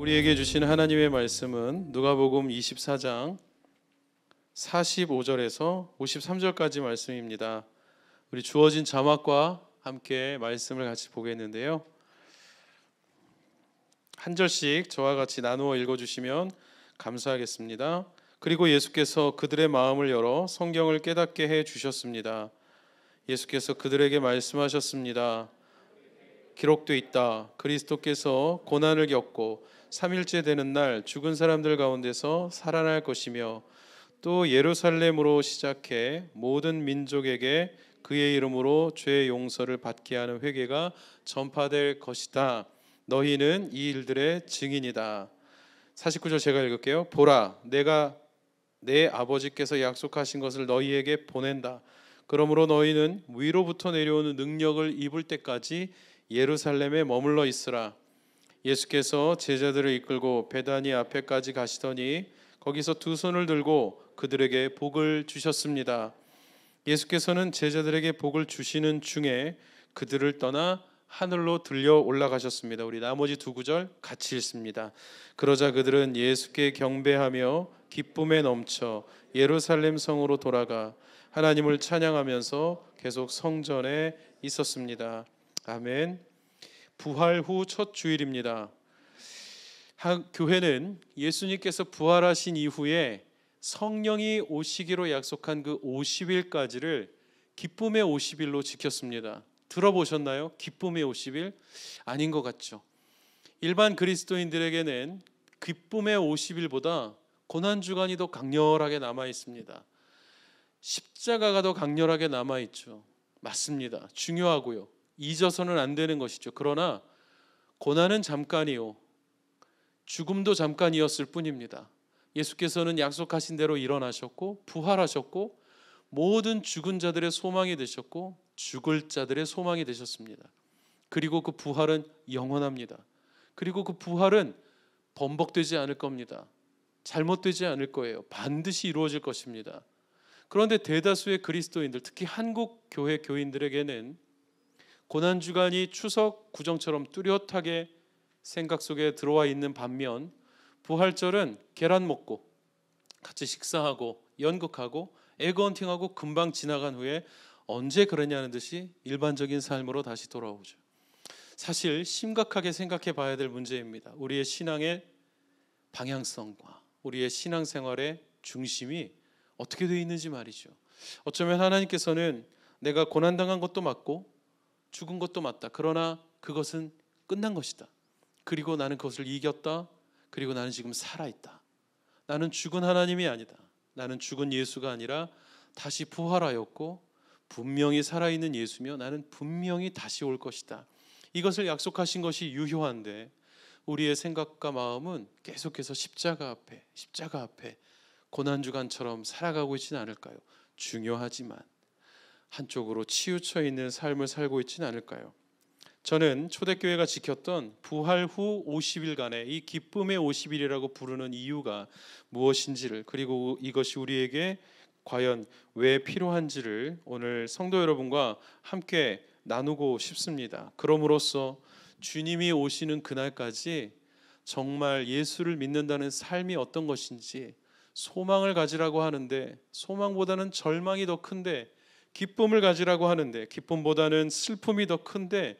우리에게 주신 하나님의 말씀은 누가복음 24장 45절에서 53절까지 말씀입니다. 우리 주어진 자막과 함께 말씀을 같이 보겠는데요. 한 절씩 저와 같이 나누어 읽어 주시면 감사하겠습니다. 그리고 예수께서 그들의 마음을 열어 성경을 깨닫게 해 주셨습니다. 예수께서 그들에게 말씀하셨습니다. 기록돼 있다. 그리스도께서 고난을 겪고 3일째 되는 날 죽은 사람들 가운데서 살아날 것이며 또 예루살렘으로 시작해 모든 민족에게 그의 이름으로 죄 용서를 받게 하는 회개가 전파될 것이다. 너희는 이 일들의 증인이다. 49절 제가 읽을게요. 보라, 내가 내 아버지께서 약속하신 것을 너희에게 보낸다. 그러므로 너희는 위로부터 내려오는 능력을 입을 때까지 예루살렘에 머물러 있으라. 예수께서 제자들을 이끌고 베다니 앞에까지 가시더니 거기서 두 손을 들고 그들에게 복을 주셨습니다. 예수께서는 제자들에게 복을 주시는 중에 그들을 떠나 하늘로 들려 올라가셨습니다. 우리 나머지 두 구절 같이 읽습니다. 그러자 그들은 예수께 경배하며 기쁨에 넘쳐 예루살렘 성으로 돌아가 하나님을 찬양하면서 계속 성전에 있었습니다. 아멘. 부활 후 첫 주일입니다. 교회는 예수님께서 부활하신 이후에 성령이 오시기로 약속한 그 50일까지를 기쁨의 50일로 지켰습니다. 들어보셨나요? 기쁨의 50일? 아닌 것 같죠. 일반 그리스도인들에게는 기쁨의 50일보다 고난 주간이 더 강렬하게 남아 있습니다. 십자가가 더 강렬하게 남아 있죠. 맞습니다. 중요하고요. 잊어서는 안 되는 것이죠. 그러나 고난은 잠깐이요. 죽음도 잠깐이었을 뿐입니다. 예수께서는 약속하신 대로 일어나셨고 부활하셨고 모든 죽은 자들의 소망이 되셨고 죽을 자들의 소망이 되셨습니다. 그리고 그 부활은 영원합니다. 그리고 그 부활은 번복되지 않을 겁니다. 잘못되지 않을 거예요. 반드시 이루어질 것입니다. 그런데 대다수의 그리스도인들, 특히 한국 교회 교인들에게는 고난 주간이 추석 구정처럼 뚜렷하게 생각 속에 들어와 있는 반면 부활절은 계란 먹고 같이 식사하고 연극하고 에그헌팅하고 금방 지나간 후에 언제 그러냐는 듯이 일반적인 삶으로 다시 돌아오죠. 사실 심각하게 생각해 봐야 될 문제입니다. 우리의 신앙의 방향성과 우리의 신앙생활의 중심이 어떻게 되어 있는지 말이죠. 어쩌면 하나님께서는 내가 고난당한 것도 맞고 죽은 것도 맞다. 그러나 그것은 끝난 것이다. 그리고 나는 그것을 이겼다. 그리고 나는 지금 살아있다. 나는 죽은 하나님이 아니다. 나는 죽은 예수가 아니라 다시 부활하였고 분명히 살아있는 예수며 나는 분명히 다시 올 것이다. 이것을 약속하신 것이 유효한데 우리의 생각과 마음은 계속해서 십자가 앞에 십자가 앞에 고난 주간처럼 살아가고 있지는 않을까요? 중요하지만 한쪽으로 치우쳐 있는 삶을 살고 있지는 않을까요? 저는 초대교회가 지켰던 부활 후 50일간의 이 기쁨의 50일이라고 부르는 이유가 무엇인지를 그리고 이것이 우리에게 과연 왜 필요한지를 오늘 성도 여러분과 함께 나누고 싶습니다. 그럼으로써 주님이 오시는 그날까지 정말 예수를 믿는다는 삶이 어떤 것인지 소망을 가지라고 하는데 소망보다는 절망이 더 큰데 기쁨을 가지라고 하는데 기쁨보다는 슬픔이 더 큰데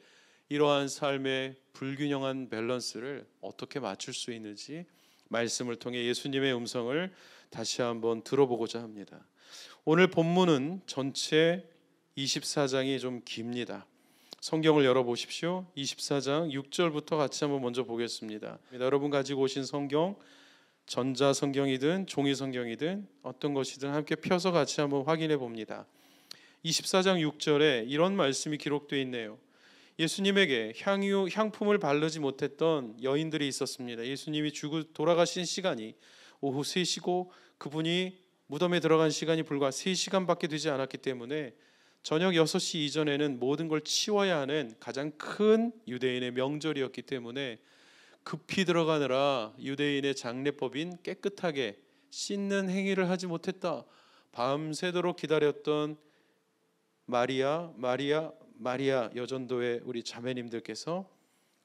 이러한 삶의 불균형한 밸런스를 어떻게 맞출 수 있는지 말씀을 통해 예수님의 음성을 다시 한번 들어보고자 합니다. 오늘 본문은 전체 24장이 좀 깁니다. 성경을 열어 보십시오. 24장 6절부터 같이 한번 먼저 보겠습니다. 여러분 가지고 오신 성경 전자 성경이든 종이 성경이든 어떤 것이든 함께 펴서 같이 한번 확인해 봅니다. 24장 6절에 이런 말씀이 기록되어 있네요. 예수님에게 향유 향품을 바르지 못했던 여인들이 있었습니다. 예수님이 죽고 돌아가신 시간이 오후 3시고 그분이 무덤에 들어간 시간이 불과 3시간밖에 되지 않았기 때문에 저녁 6시 이전에는 모든 걸 치워야 하는 가장 큰 유대인의 명절이었기 때문에 급히 들어가느라 유대인의 장례법인 깨끗하게 씻는 행위를 하지 못했다. 밤새도록 기다렸던 마리아, 마리아, 마리아 여전도의 우리 자매님들께서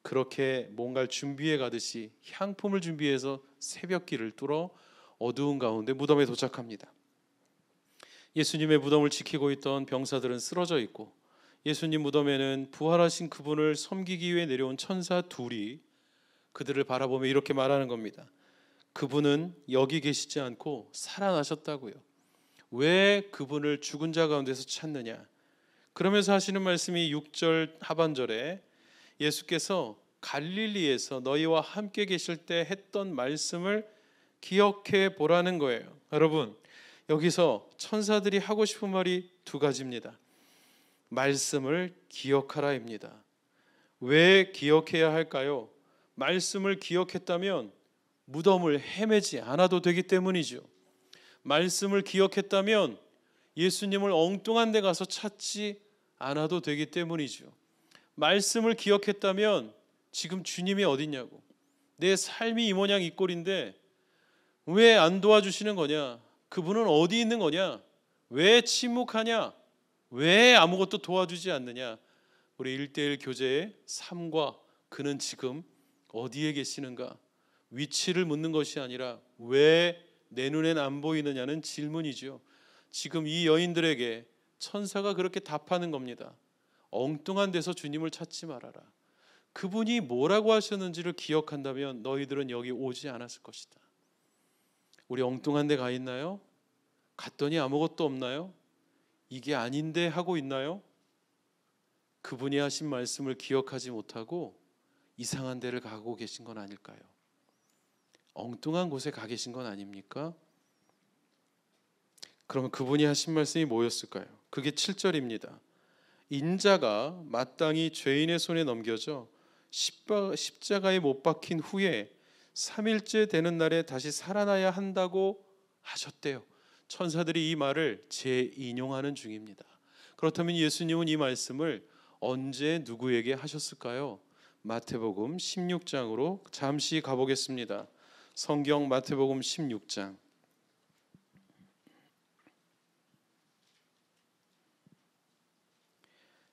그렇게 뭔가를 준비해 가듯이 향품을 준비해서 새벽길을 뚫어 어두운 가운데 무덤에 도착합니다. 예수님의 무덤을 지키고 있던 병사들은 쓰러져 있고 예수님 무덤에는 부활하신 그분을 섬기기 위해 내려온 천사 둘이 그들을 바라보며 이렇게 말하는 겁니다. 그분은 여기 계시지 않고 살아나셨다고요. 왜 그분을 죽은 자 가운데서 찾느냐? 그러면서 하시는 말씀이 6절 하반절에 예수께서 갈릴리에서 너희와 함께 계실 때 했던 말씀을 기억해 보라는 거예요. 여러분, 여기서 천사들이 하고 싶은 말이 두 가지입니다. 말씀을 기억하라입니다. 왜 기억해야 할까요? 말씀을 기억했다면 무덤을 헤매지 않아도 되기 때문이죠. 말씀을 기억했다면 예수님을 엉뚱한 데 가서 찾지 않아도 되기 때문이죠. 말씀을 기억했다면 지금 주님이 어딨냐고. 내 삶이 이 모양 이 꼴인데 왜 안 도와주시는 거냐? 그분은 어디 있는 거냐? 왜 침묵하냐? 왜 아무것도 도와주지 않느냐? 우리 일대일 교제의 삶과 그는 지금 어디에 계시는가? 위치를 묻는 것이 아니라 왜 내 눈엔 안 보이느냐는 질문이죠. 지금 이 여인들에게 천사가 그렇게 답하는 겁니다. 엉뚱한 데서 주님을 찾지 말아라. 그분이 뭐라고 하셨는지를 기억한다면 너희들은 여기 오지 않았을 것이다. 우리 엉뚱한 데 가 있나요? 갔더니 아무것도 없나요? 이게 아닌데 하고 있나요? 그분이 하신 말씀을 기억하지 못하고 이상한 데를 가고 계신 건 아닐까요? 엉뚱한 곳에 가 계신 건 아닙니까? 그러면 그분이 하신 말씀이 뭐였을까요? 그게 7절입니다. 인자가 마땅히 죄인의 손에 넘겨져 십자가에 못 박힌 후에 3일째 되는 날에 다시 살아나야 한다고 하셨대요. 천사들이 이 말을 재인용하는 중입니다. 그렇다면 예수님은 이 말씀을 언제 누구에게 하셨을까요? 마태복음 16장으로 잠시 가보겠습니다. 성경 마태복음 16장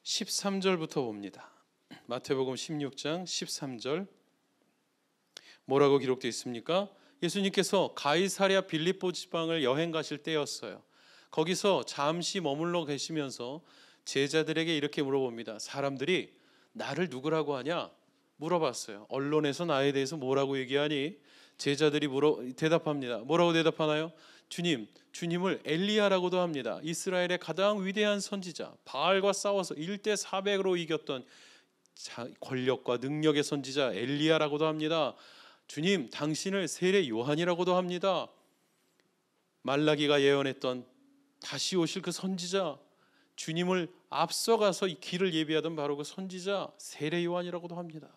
13절부터 봅니다. 마태복음 16장 13절 뭐라고 기록되어 있습니까? 예수님께서 가이사랴 빌립보 지방을 여행 가실 때였어요. 거기서 잠시 머물러 계시면서 제자들에게 이렇게 물어봅니다. 사람들이 나를 누구라고 하냐 물어봤어요. 언론에서 나에 대해서 뭐라고 얘기하니 제자들이 물어 대답합니다. 뭐라고 대답하나요? 주님, 주님을 엘리야라고도 합니다. 이스라엘의 가장 위대한 선지자 바알과 싸워서 1대 400으로 이겼던 권력과 능력의 선지자 엘리야라고도 합니다. 주님 당신을 세례 요한이라고도 합니다. 말라기가 예언했던 다시 오실 그 선지자 주님을 앞서가서 이 길을 예비하던 바로 그 선지자 세례 요한이라고도 합니다.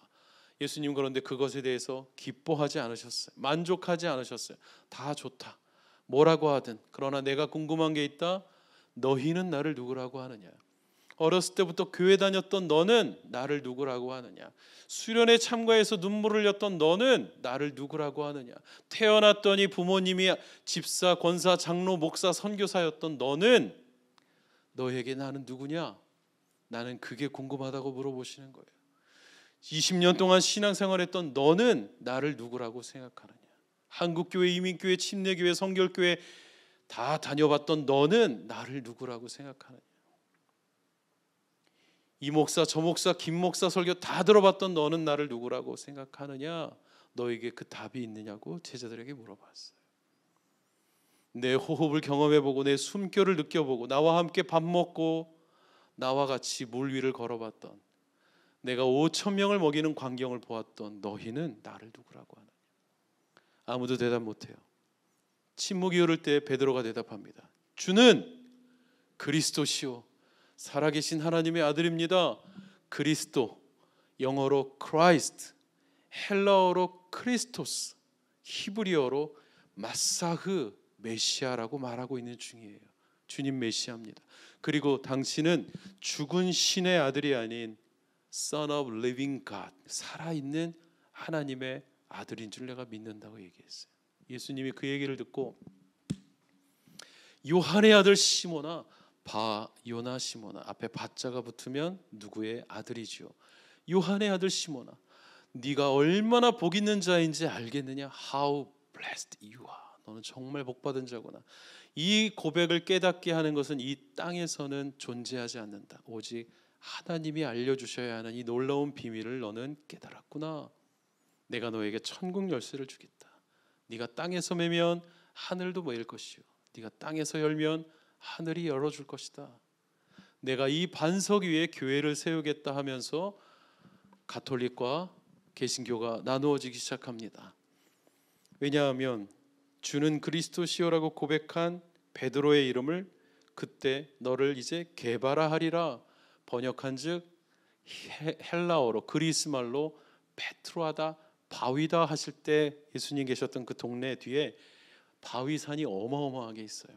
예수님 그런데 그것에 대해서 기뻐하지 않으셨어요. 만족하지 않으셨어요. 다 좋다. 뭐라고 하든 그러나 내가 궁금한 게 있다. 너희는 나를 누구라고 하느냐? 어렸을 때부터 교회 다녔던 너는 나를 누구라고 하느냐? 수련회 참가해서 눈물을 흘렸던 너는 나를 누구라고 하느냐? 태어났더니 부모님이 집사, 권사, 장로, 목사, 선교사였던 너는 너에게 나는 누구냐? 나는 그게 궁금하다고 물어보시는 거예요. 20년 동안 신앙생활했던 너는 나를 누구라고 생각하느냐? 한국교회, 이민교회, 침례교회, 성결교회 다 다녀봤던 너는 나를 누구라고 생각하느냐? 이 목사, 저 목사, 김 목사 설교 다 들어봤던 너는 나를 누구라고 생각하느냐? 너에게 그 답이 있느냐고 제자들에게 물어봤어요. 내 호흡을 경험해보고 내 숨결을 느껴보고 나와 함께 밥 먹고 나와 같이 물 위를 걸어봤던 내가 5천 명을 먹이는 광경을 보았던 너희는 나를 누구라고 하나? 아무도 대답 못해요. 침묵이 흐를 때 베드로가 대답합니다. 주는 그리스도시요 살아계신 하나님의 아들입니다. 그리스도 영어로 Christ, 헬라어로 크리스토스, 히브리어로 마사흐 메시아라고 말하고 있는 중이에요. 주님 메시아입니다. 그리고 당신은 죽은 신의 아들이 아닌 Son of Living God, 살아있는 하나님의 아들인 줄 내가 믿는다고 얘기했어요. 예수님이 그 얘기를 듣고 요한의 아들 시모나 바 요나 시모나 앞에 바자가 붙으면 누구의 아들이지요. 요한의 아들 시모나 네가 얼마나 복 있는 자인지 알겠느냐. How blessed you are. 너는 정말 복 받은 자구나. 이 고백을 깨닫게 하는 것은 이 땅에서는 존재하지 않는다. 오직 하나님이 알려 주셔야 하는 이 놀라운 비밀을 너는 깨달았구나. 내가 너에게 천국 열쇠를 주겠다. 네가 땅에서 매면 하늘도 매일 것이요. 네가 땅에서 열면 하늘이 열어줄 것이다. 내가 이 반석 위에 교회를 세우겠다 하면서 가톨릭과 개신교가 나누어지기 시작합니다. 왜냐하면 주는 그리스도시요라고 고백한 베드로의 이름을 그때 너를 이제 개바라 하리라 번역한즉 헬라어로 그리스 말로 베트로하다 바위다 하실 때 예수님 계셨던 그 동네 뒤에 바위산이 어마어마하게 있어요.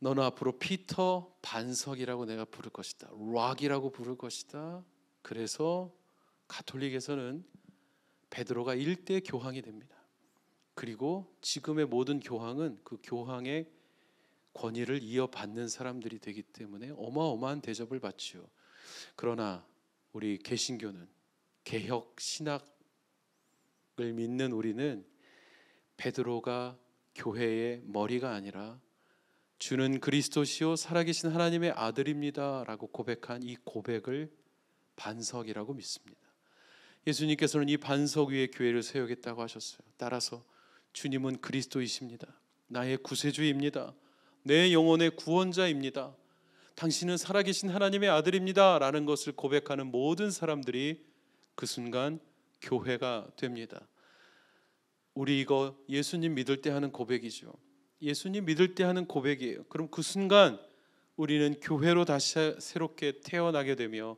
너는 앞으로 피터 반석이라고 내가 부를 것이다. 락이라고 부를 것이다. 그래서 가톨릭에서는 베드로가 일대 교황이 됩니다. 그리고 지금의 모든 교황은 그 교황의 권위를 이어받는 사람들이 되기 때문에 어마어마한 대접을 받지요. 그러나 우리 개신교는 개혁 신학 믿는 우리는 베드로가 교회의 머리가 아니라 주는 그리스도시요 살아계신 하나님의 아들입니다라고 고백한 이 고백을 반석이라고 믿습니다. 예수님께서는 이 반석 위에 교회를 세우겠다고 하셨어요. 따라서 주님은 그리스도이십니다. 나의 구세주입니다. 내 영혼의 구원자입니다. 당신은 살아계신 하나님의 아들입니다라는 것을 고백하는 모든 사람들이 그 순간 교회가 됩니다. 우리 이거 예수님 믿을 때 하는 고백이죠. 예수님 믿을 때 하는 고백이에요. 그럼 그 순간 우리는 교회로 다시 새롭게 태어나게 되며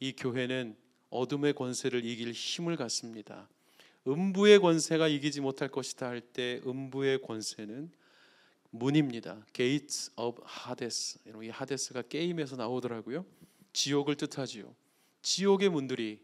이 교회는 어둠의 권세를 이길 힘을 갖습니다. 음부의 권세가 이기지 못할 것이다 할 때 음부의 권세는 문입니다. Gates of Hades. 이 하데스가 게임에서 나오더라고요. 지옥을 뜻하지요. 지옥의 문들이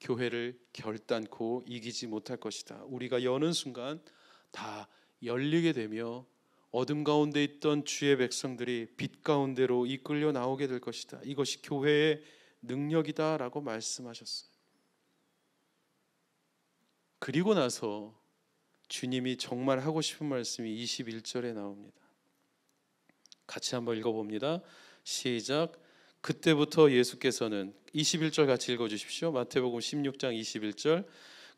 교회를 결단코 이기지 못할 것이다. 우리가 여는 순간 다 열리게 되며 어둠 가운데 있던 주의 백성들이 빛 가운데로 이끌려 나오게 될 것이다. 이것이 교회의 능력이다라고 말씀하셨어요. 그리고 나서 주님이 정말 하고 싶은 말씀이 21절에 나옵니다. 같이 한번 읽어봅니다. 시작. 그때부터 예수께서는 21절 같이 읽어 주십시오. 마태복음 16장 21절.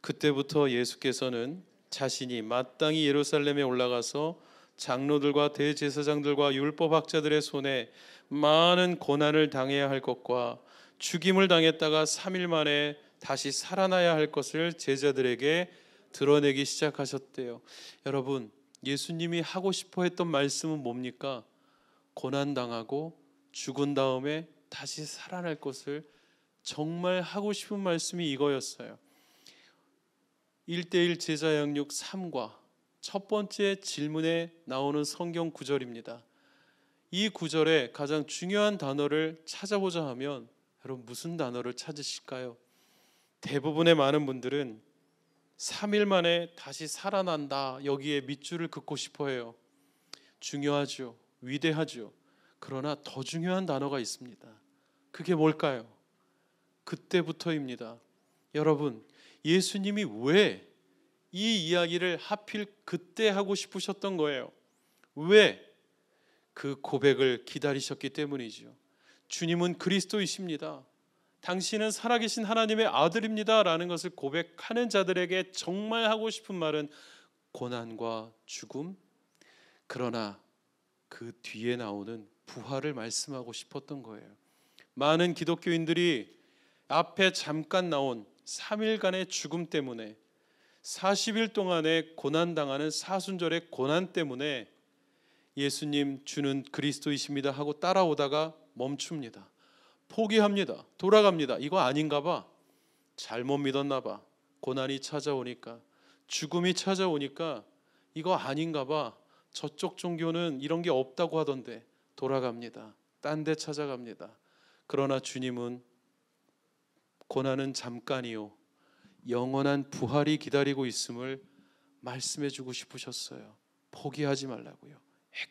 그때부터 예수께서는 자신이 마땅히 예루살렘에 올라가서 장로들과 대제사장들과 율법 학자들의 손에 많은 고난을 당해야 할 것과 죽임을 당했다가 3일 만에 다시 살아나야 할 것을 제자들에게 드러내기 시작하셨대요. 여러분, 예수님이 하고 싶어 했던 말씀은 뭡니까? 고난 당하고 죽은 다음에 다시 살아날 것을 정말 하고 싶은 말씀이 이거였어요. 1대1 제자 양육 3과 첫 번째 질문에 나오는 성경 구절입니다. 이 구절에 가장 중요한 단어를 찾아보자 하면 여러분 무슨 단어를 찾으실까요? 대부분의 많은 분들은 3일 만에 다시 살아난다 여기에 밑줄을 긋고 싶어해요. 중요하죠. 위대하죠. 그러나 더 중요한 단어가 있습니다. 그게 뭘까요? 그때부터입니다. 여러분, 예수님이 왜 이 이야기를 하필 그때 하고 싶으셨던 거예요? 왜? 그 고백을 기다리셨기 때문이지 주님은 그리스도이십니다. 당신은 살아계신 하나님의 아들입니다라는 것을 고백하는 자들에게 정말 하고 싶은 말은 고난과 죽음 그러나 그 뒤에 나오는 부활을 말씀하고 싶었던 거예요. 많은 기독교인들이 앞에 잠깐 나온 3일간의 죽음 때문에 40일 동안의 고난 당하는 사순절의 고난 때문에 예수님 주는 그리스도이십니다 하고 따라오다가 멈춥니다. 포기합니다. 돌아갑니다. 이거 아닌가 봐. 잘못 믿었나 봐. 고난이 찾아오니까 죽음이 찾아오니까 이거 아닌가 봐. 저쪽 종교는 이런 게 없다고 하던데 돌아갑니다. 딴 데 찾아갑니다. 그러나 주님은 고난은 잠깐이요. 영원한 부활이 기다리고 있음을 말씀해 주고 싶으셨어요. 포기하지 말라고요.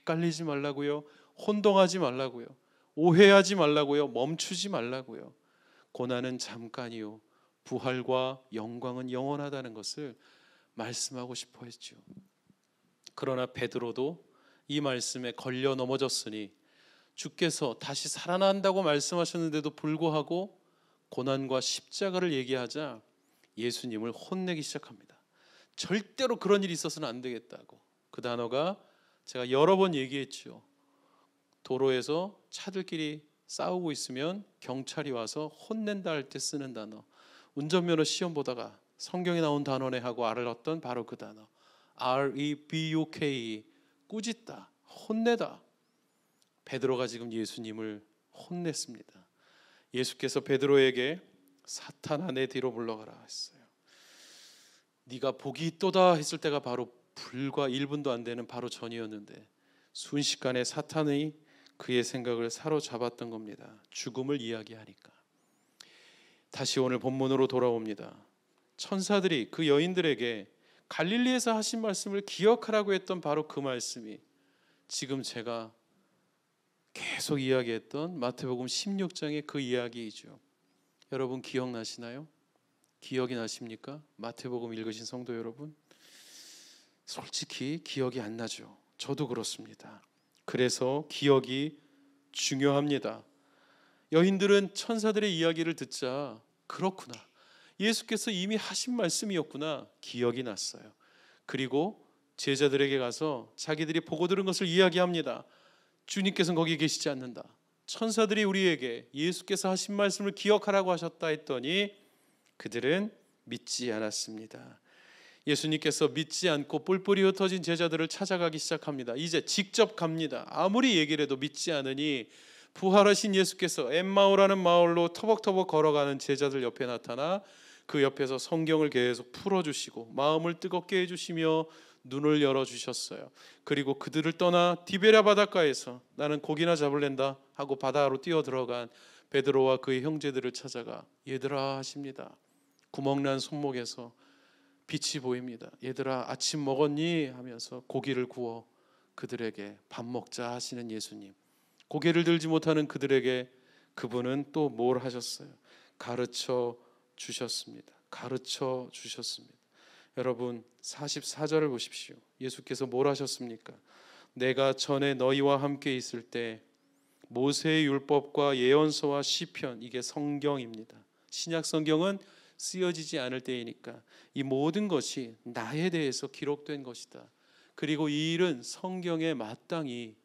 헷갈리지 말라고요. 혼동하지 말라고요. 오해하지 말라고요. 멈추지 말라고요. 고난은 잠깐이요. 부활과 영광은 영원하다는 것을 말씀하고 싶어 했죠. 그러나 베드로도 이 말씀에 걸려 넘어졌으니 주께서 다시 살아난다고 말씀하셨는데도 불구하고 고난과 십자가를 얘기하자 예수님을 혼내기 시작합니다. 절대로 그런 일이 있어서는 안 되겠다고. 그 단어가 제가 여러 번 얘기했죠. 도로에서 차들끼리 싸우고 있으면 경찰이 와서 혼낸다 할 때 쓰는 단어. 운전면허 시험 보다가 성경에 나온 단어네 하고 알았던 바로 그 단어. R E B U K e. 꾸짖다, 혼내다. 베드로가 지금 예수님을 혼냈습니다. 예수께서 베드로에게 사탄아 내 뒤로 물러가라 했어요. 네가 복이 있다 했을 때가 바로 불과 1분도 안 되는 바로 전이었는데 순식간에 사탄의 그의 생각을 사로잡았던 겁니다. 죽음을 이야기하니까. 다시 오늘 본문으로 돌아옵니다. 천사들이 그 여인들에게 갈릴리에서 하신 말씀을 기억하라고 했던 바로 그 말씀이 지금 제가 계속 이야기했던 마태복음 16장의 그 이야기이죠. 여러분 기억나시나요? 기억이 나십니까? 마태복음 읽으신 성도 여러분? 솔직히 기억이 안 나죠. 저도 그렇습니다. 그래서 기억이 중요합니다. 여인들은 천사들의 이야기를 듣자 그렇구나. 예수께서 이미 하신 말씀이었구나. 기억이 났어요. 그리고 제자들에게 가서 자기들이 보고 들은 것을 이야기합니다. 주님께서는 거기 계시지 않는다. 천사들이 우리에게 예수께서 하신 말씀을 기억하라고 하셨다 했더니 그들은 믿지 않았습니다. 예수님께서 믿지 않고 뿔뿔이 흩어진 제자들을 찾아가기 시작합니다. 이제 직접 갑니다. 아무리 얘기를 해도 믿지 않으니 부활하신 예수께서 엠마오라는 마을로 터벅터벅 걸어가는 제자들 옆에 나타나 그 옆에서 성경을 계속 풀어주시고 마음을 뜨겁게 해주시며 눈을 열어 주셨어요. 그리고 그들을 떠나 디베랴 바닷가에서 나는 고기나 잡을랜다 하고 바다로 뛰어 들어간 베드로와 그의 형제들을 찾아가 얘들아 하십니다. 구멍난 손목에서 빛이 보입니다. 얘들아 아침 먹었니 하면서 고기를 구워 그들에게 밥 먹자 하시는 예수님. 고개를 들지 못하는 그들에게 그분은 또 뭘 하셨어요? 가르쳐 주셨습니다. 가르쳐 주셨습니다. 여러분 44절을 보십시오. 예수께서 뭘 하셨습니까? 내가 전에 너희와 함께 있을 때 모세의 율법과 예언서와 시편 이게 성경입니다. 신약 성경은 쓰여지지 않을 때이니까 이 모든 것이 나에 대해서 기록된 것이다. 그리고 이 일은 성경에 마땅히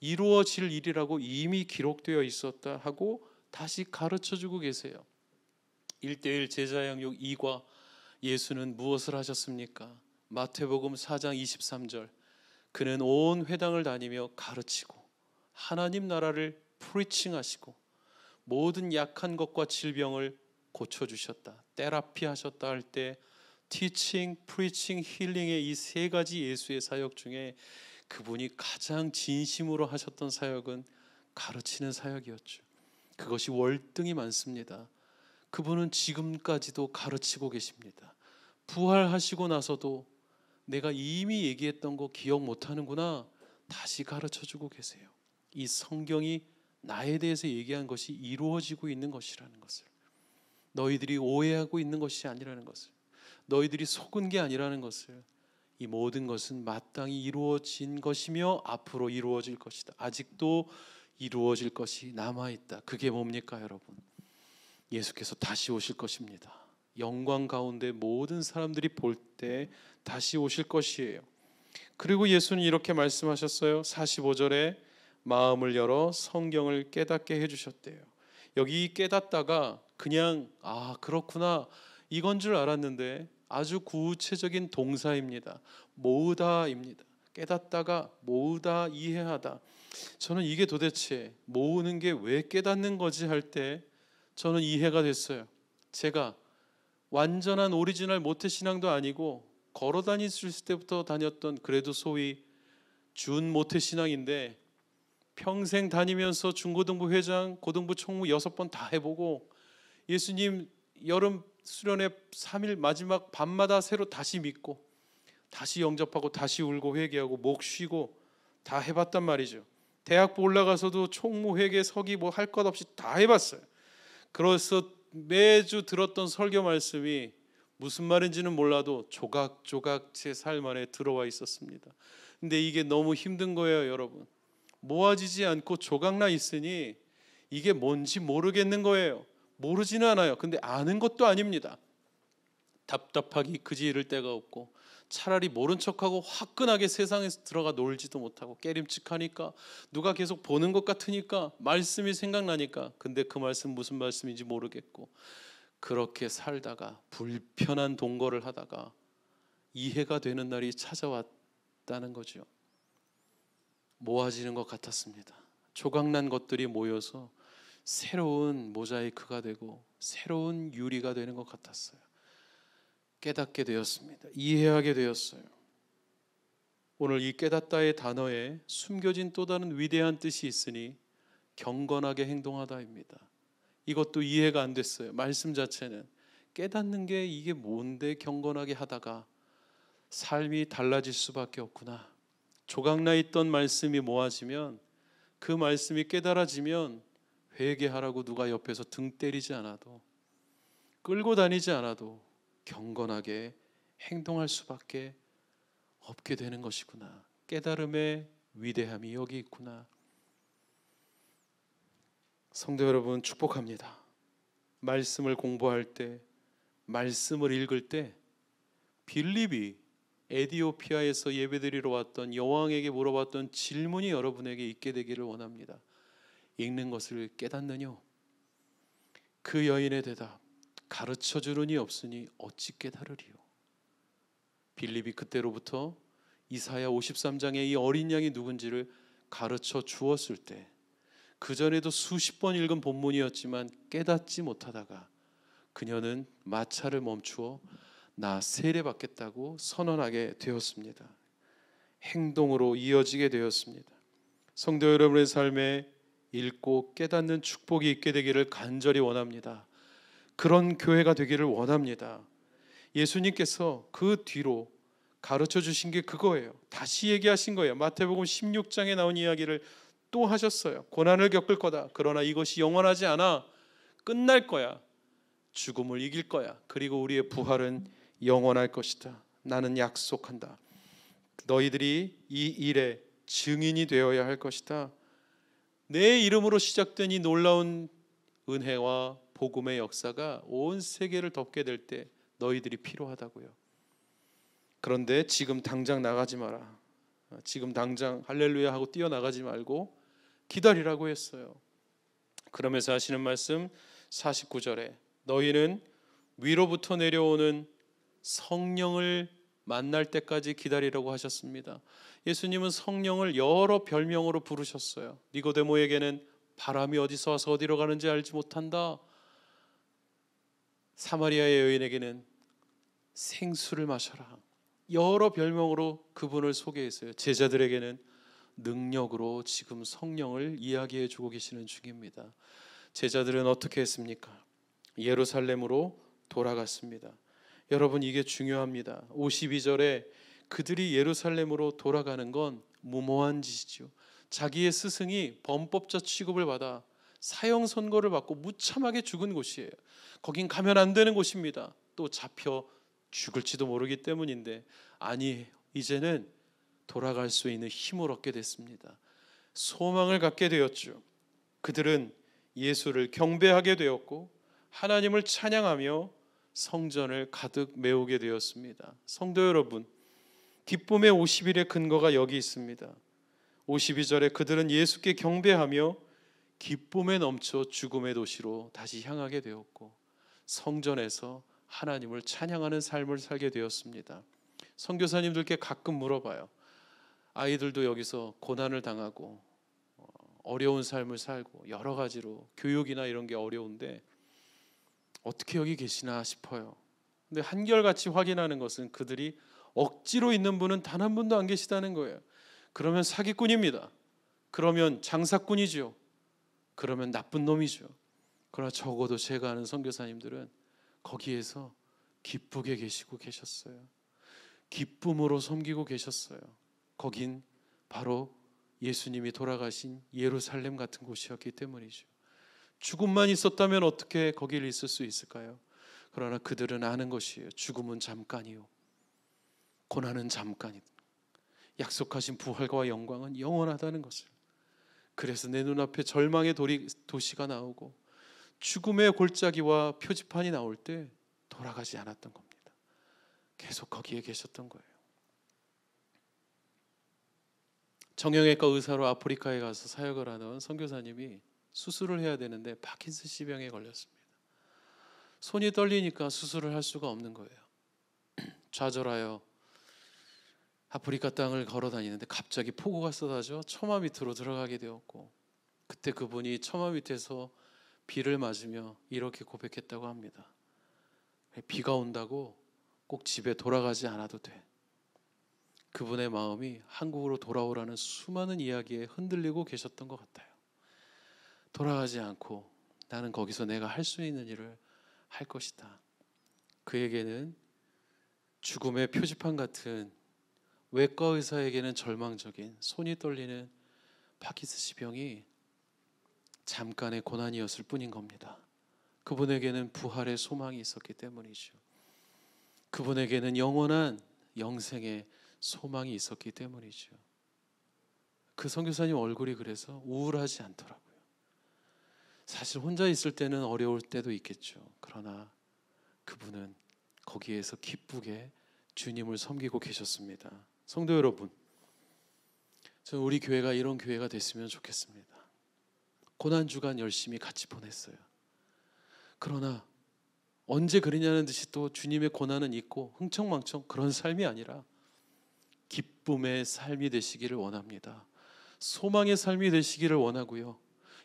이루어질 일이라고 이미 기록되어 있었다 하고 다시 가르쳐 주고 계세요. 1대1 제자 양육 2과 예수는 무엇을 하셨습니까? 마태복음 4장 23절. 그는 온 회당을 다니며 가르치고 하나님 나라를 프리칭하시고 모든 약한 것과 질병을 고쳐 주셨다. 테라피 하셨다 할 때 티칭, 프리칭, 힐링의 이 세 가지 예수의 사역 중에 그분이 가장 진심으로 하셨던 사역은 가르치는 사역이었죠. 그것이 월등히 많습니다. 그분은 지금까지도 가르치고 계십니다. 부활하시고 나서도 내가 이미 얘기했던 거 기억 못 하는구나. 다시 가르쳐 주고 계세요. 이 성경이 나에 대해서 얘기한 것이 이루어지고 있는 것이라는 것을 너희들이 오해하고 있는 것이 아니라는 것을 너희들이 속은 게 아니라는 것을 이 모든 것은 마땅히 이루어진 것이며 앞으로 이루어질 것이다. 아직도 이루어질 것이 남아 있다. 그게 뭡니까, 여러분? 예수께서 다시 오실 것입니다. 영광 가운데 모든 사람들이 볼 때 다시 오실 것이에요. 그리고 예수는 이렇게 말씀하셨어요. 45절에 마음을 열어 성경을 깨닫게 해 주셨대요. 여기 깨닫다가 그냥 아, 그렇구나. 이건 줄 알았는데 아주 구체적인 동사입니다. 모으다입니다. 깨닫다가 모으다 이해하다. 저는 이게 도대체 모으는 게 왜 깨닫는 거지 할때 저는 이해가 됐어요. 제가 완전한 오리지널 모태 신앙도 아니고 걸어 다니실 때부터 다녔던 그래도 소위 준 모태 신앙인데 평생 다니면서 중고등부 회장, 고등부 총무 여섯 번 다 해보고 예수님 여름 수련회 3일 마지막 밤마다 새로 다시 믿고 다시 영접하고 다시 울고 회개하고 목 쉬고 다 해봤단 말이죠. 대학부 올라가서도 총무 회계 서기 뭐 할 것 없이 다 해봤어요. 그래서 매주 들었던 설교 말씀이 무슨 말인지는 몰라도 조각조각 제 삶 안에 들어와 있었습니다. 근데 이게 너무 힘든 거예요, 여러분. 모아지지 않고 조각나 있으니 이게 뭔지 모르겠는 거예요. 모르지는 않아요. 근데 아는 것도 아닙니다. 답답하기 그지 를 데가 없고 차라리 모른 척하고 화끈하게 세상에 서 들어가 놀지도 못하고 깨림칙하니까 누가 계속 보는 것 같으니까 말씀이 생각나니까 근데 그 말씀 무슨 말씀인지 모르겠고 그렇게 살다가 불편한 동거를 하다가 이해가 되는 날이 찾아왔다는 거죠. 모아지는 것 같았습니다. 조각난 것들이 모여서 새로운 모자이크가 되고 새로운 유리가 되는 것 같았어요. 깨닫게 되었습니다. 이해하게 되었어요. 오늘 이 깨닫다의 단어에 숨겨진 또 다른 위대한 뜻이 있으니 경건하게 행동하다입니다. 이것도 이해가 안 됐어요. 말씀 자체는 깨닫는 게 이게 뭔데 경건하게 하다가 삶이 달라질 수밖에 없구나. 조각나 있던 말씀이 모아지면 그 말씀이 깨달아지면 회개하라고 누가 옆에서 등 때리지 않아도 끌고 다니지 않아도 경건하게 행동할 수밖에 없게 되는 것이구나. 깨달음의 위대함이 여기 있구나. 성도 여러분 축복합니다. 말씀을 공부할 때, 말씀을 읽을 때 빌립이 에디오피아에서 예배드리러 왔던 여왕에게 물어봤던 질문이 여러분에게 있게 되기를 원합니다. 읽는 것을 깨닫느냐? 그 여인의 대답. 가르쳐 주는 이 없으니 어찌 깨달으리요. 빌립이 그때로부터 이사야 53장의 이 어린 양이 누군지를 가르쳐 주었을 때 그전에도 수십 번 읽은 본문이었지만 깨닫지 못하다가 그녀는 마차를 멈추어 나 세례 받겠다고 선언하게 되었습니다. 행동으로 이어지게 되었습니다. 성도 여러분의 삶에 읽고 깨닫는 축복이 있게 되기를 간절히 원합니다. 그런 교회가 되기를 원합니다. 예수님께서 그 뒤로 가르쳐 주신 게 그거예요. 다시 얘기하신 거예요. 마태복음 16장에 나온 이야기를 또 하셨어요. 고난을 겪을 거다. 그러나 이것이 영원하지 않아. 끝날 거야. 죽음을 이길 거야. 그리고 우리의 부활은 영원할 것이다. 나는 약속한다. 너희들이 이 일에 증인이 되어야 할 것이다. 내 이름으로 시작된 이 놀라운 은혜와 복음의 역사가 온 세계를 덮게 될 때 너희들이 필요하다고요. 그런데 지금 당장 나가지 마라. 지금 당장 할렐루야 하고 뛰어나가지 말고 기다리라고 했어요. 그러면서 하시는 말씀 49절에 너희는 위로부터 내려오는 성령을 만날 때까지 기다리라고 하셨습니다. 예수님은 성령을 여러 별명으로 부르셨어요. 니고데모에게는 바람이 어디서 와서 어디로 가는지 알지 못한다. 사마리아의 여인에게는 생수를 마셔라. 여러 별명으로 그분을 소개했어요. 제자들에게는 능력으로 지금 성령을 이야기해 주고 계시는 중입니다. 제자들은 어떻게 했습니까? 예루살렘으로 돌아갔습니다. 여러분 이게 중요합니다. 52절에 그들이 예루살렘으로 돌아가는 건 무모한 짓이죠. 자기의 스승이 범법자 취급을 받아 사형 선고를 받고 무참하게 죽은 곳이에요. 거긴 가면 안 되는 곳입니다. 또 잡혀 죽을지도 모르기 때문인데 아니 이제는 돌아갈 수 있는 힘을 얻게 됐습니다. 소망을 갖게 되었죠. 그들은 예수를 경배하게 되었고 하나님을 찬양하며 성전을 가득 메우게 되었습니다. 성도 여러분, 기쁨의 50일의 근거가 여기 있습니다. 52절에 그들은 예수께 경배하며 기쁨에 넘쳐 죽음의 도시로 다시 향하게 되었고 성전에서 하나님을 찬양하는 삶을 살게 되었습니다. 선교사님들께 가끔 물어봐요. 아이들도 여기서 고난을 당하고 어, 어려운 삶을 살고 여러 가지로 교육이나 이런 게 어려운데 어떻게 여기 계시나 싶어요. 근데 한결같이 확인하는 것은 그들이 억지로 있는 분은 단 한 분도 안 계시다는 거예요. 그러면 사기꾼입니다. 그러면 장사꾼이지요. 그러면 나쁜 놈이죠. 그러나 적어도 제가 아는 선교사님들은 거기에서 기쁘게 계시고 계셨어요. 기쁨으로 섬기고 계셨어요. 거긴 바로 예수님이 돌아가신 예루살렘 같은 곳이었기 때문이죠. 죽음만 있었다면 어떻게 거기를 있을 수 있을까요? 그러나 그들은 아는 것이에요. 죽음은 잠깐이요. 고난은 잠깐이다. 약속하신 부활과 영광은 영원하다는 것을. 그래서 내 눈앞에 절망의 도리, 도시가 나오고 죽음의 골짜기와 표지판이 나올 때 돌아가지 않았던 겁니다. 계속 거기에 계셨던 거예요. 정형외과 의사로 아프리카에 가서 사역을 하는 선교사님이 수술을 해야 되는데 파킨슨씨 병에 걸렸습니다. 손이 떨리니까 수술을 할 수가 없는 거예요. 좌절하여 아프리카 땅을 걸어 다니는데 갑자기 폭우가 쏟아져 처마 밑으로 들어가게 되었고 그때 그분이 처마 밑에서 비를 맞으며 이렇게 고백했다고 합니다. 비가 온다고 꼭 집에 돌아가지 않아도 돼. 그분의 마음이 한국으로 돌아오라는 수많은 이야기에 흔들리고 계셨던 것 같아요. 돌아가지 않고 나는 거기서 내가 할 수 있는 일을 할 것이다. 그에게는 죽음의 표지판 같은 외과 의사에게는 절망적인 손이 떨리는 파키스시 병이 잠깐의 고난이었을 뿐인 겁니다. 그분에게는 부활의 소망이 있었기 때문이죠. 그분에게는 영원한 영생의 소망이 있었기 때문이죠. 그 선교사님 얼굴이 그래서 우울하지 않더라고요. 사실 혼자 있을 때는 어려울 때도 있겠죠. 그러나 그분은 거기에서 기쁘게 주님을 섬기고 계셨습니다. 성도 여러분, 저는 우리 교회가 이런 교회가 됐으면 좋겠습니다. 고난 주간 열심히 같이 보냈어요. 그러나 언제 그러냐는 듯이 또 주님의 고난은 있고 흥청망청 그런 삶이 아니라 기쁨의 삶이 되시기를 원합니다. 소망의 삶이 되시기를 원하고요.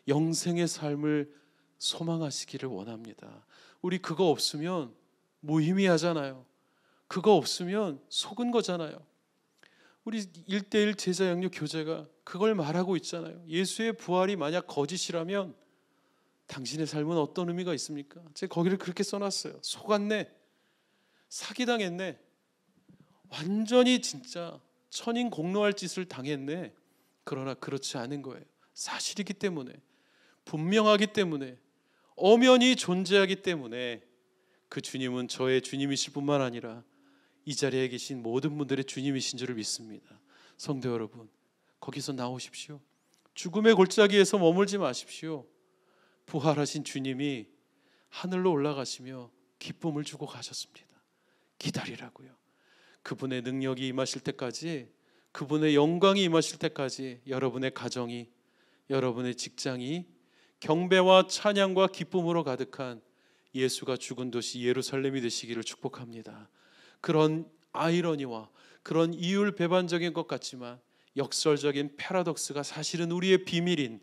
영생의 삶을 소망하시기를 원합니다. 우리 그거 없으면 무의미하잖아요. 그거 없으면 속은 거잖아요. 우리 일대일 제자 양육 교제가 그걸 말하고 있잖아요. 예수의 부활이 만약 거짓이라면 당신의 삶은 어떤 의미가 있습니까? 제가 거기를 그렇게 써놨어요. 속았네. 사기당했네. 완전히 진짜 천인 공로할 짓을 당했네. 그러나 그렇지 않은 거예요. 사실이기 때문에 분명하기 때문에 엄연히 존재하기 때문에 그 주님은 저의 주님이실 뿐만 아니라 이 자리에 계신 모든 분들의 주님이신 줄을 믿습니다. 성도 여러분, 거기서 나오십시오. 죽음의 골짜기에서 머물지 마십시오. 부활하신 주님이 하늘로 올라가시며 기쁨을 주고 가셨습니다. 기다리라고요. 그분의 능력이 임하실 때까지, 그분의 영광이 임하실 때까지 여러분의 가정이, 여러분의 직장이 경배와 찬양과 기쁨으로 가득한 예수가 죽은 도시 예루살렘이 되시기를 축복합니다. 그런 아이러니와 그런 이율 배반적인 것 같지만 역설적인 패러독스가 사실은 우리의 비밀인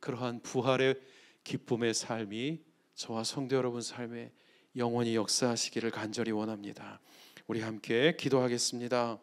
그러한 부활의 기쁨의 삶이 저와 성도 여러분 삶에 영원히 역사하시기를 간절히 원합니다. 우리 함께 기도하겠습니다.